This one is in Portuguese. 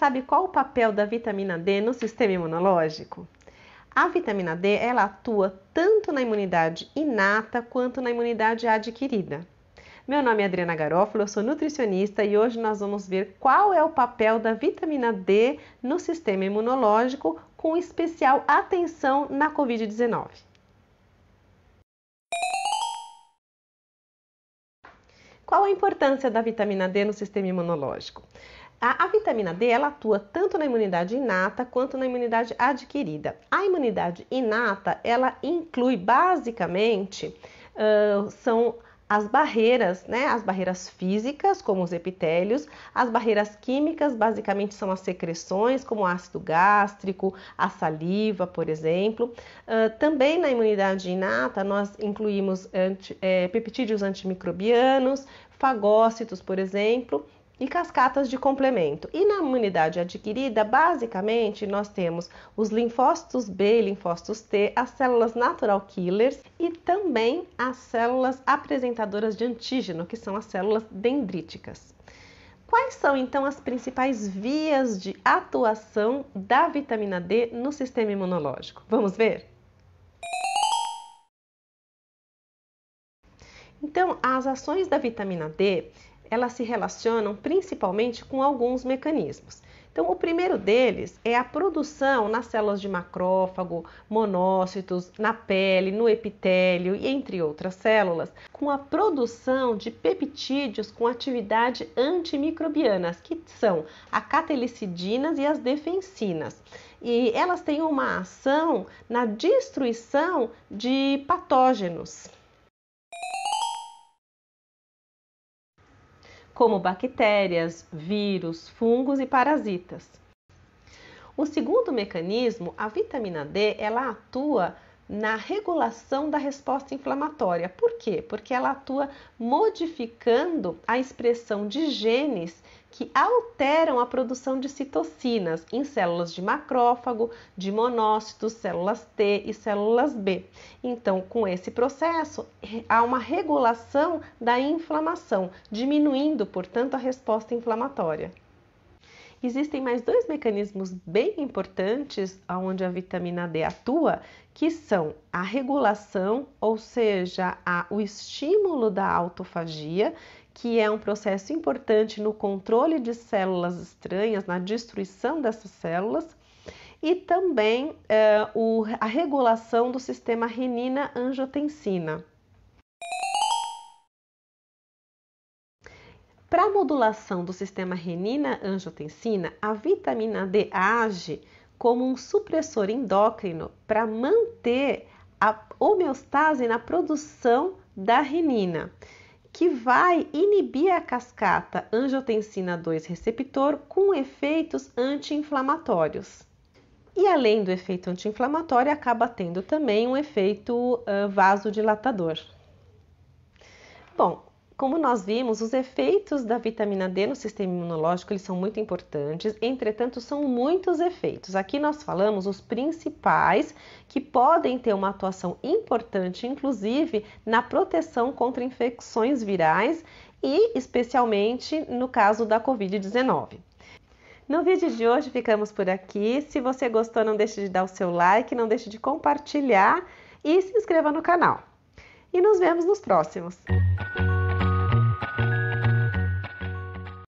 sabe qual o papel da vitamina D no sistema imunológico? A vitamina D ela atua tanto na imunidade inata quanto na imunidade adquirida. Meu nome é Adriana Garófalo, eu sou nutricionista e hoje nós vamos ver qual é o papel da vitamina D no sistema imunológico, com especial atenção na Covid-19. Qual a importância da vitamina D no sistema imunológico? A, a, vitamina D ela atua tanto na imunidade inata quanto na imunidade adquirida. A imunidade inata ela inclui basicamente uh, são as barreiras, né? As barreiras físicas, como os epitélios, as barreiras químicas, basicamente são as secreções, como o ácido gástrico, a saliva, por exemplo. Uh, também na imunidade inata, nós incluímos anti, é, peptídeos antimicrobianos, fagócitos, por exemplo, e cascatas de complemento. E na imunidade adquirida, basicamente, nós temos os linfócitos B, linfócitos T, as células natural killers e também as células apresentadoras de antígeno, que são as células dendríticas. Quais são então as principais vias de atuação da vitamina D no sistema imunológico? Vamos ver? Então, as ações da vitamina D elas se relacionam principalmente com alguns mecanismos. Então, o primeiro deles é a produção nas células de macrófago, monócitos, na pele, no epitélio e entre outras células, com a produção de peptídeos com atividade antimicrobianas, que são a catelicidinas e as defensinas. E elas têm uma ação na destruição de patógenos. como bactérias, vírus, fungos e parasitas. O segundo mecanismo, a vitamina D, ela atua na regulação da resposta inflamatória. Por quê? Porque ela atua modificando a expressão de genes que alteram a produção de citocinas em células de macrófago, de monócitos, células T e células B. Então, com esse processo, há uma regulação da inflamação, diminuindo, portanto, a resposta inflamatória. Existem mais dois mecanismos bem importantes onde a vitamina D atua, que são a regulação, ou seja, a, o estímulo da autofagia, que é um processo importante no controle de células estranhas, na destruição dessas células, e também é, o, a regulação do sistema renina-angiotensina. Para a modulação do sistema renina-angiotensina, a vitamina D age como um supressor endócrino para manter a homeostase na produção da renina, que vai inibir a cascata angiotensina 2 receptor com efeitos anti-inflamatórios. E além do efeito anti-inflamatório, acaba tendo também um efeito uh, vasodilatador. Bom, como nós vimos, os efeitos da vitamina D no sistema imunológico eles são muito importantes, entretanto, são muitos efeitos. Aqui nós falamos os principais que podem ter uma atuação importante, inclusive na proteção contra infecções virais e especialmente no caso da Covid-19. No vídeo de hoje ficamos por aqui. Se você gostou, não deixe de dar o seu like, não deixe de compartilhar e se inscreva no canal. E nos vemos nos próximos.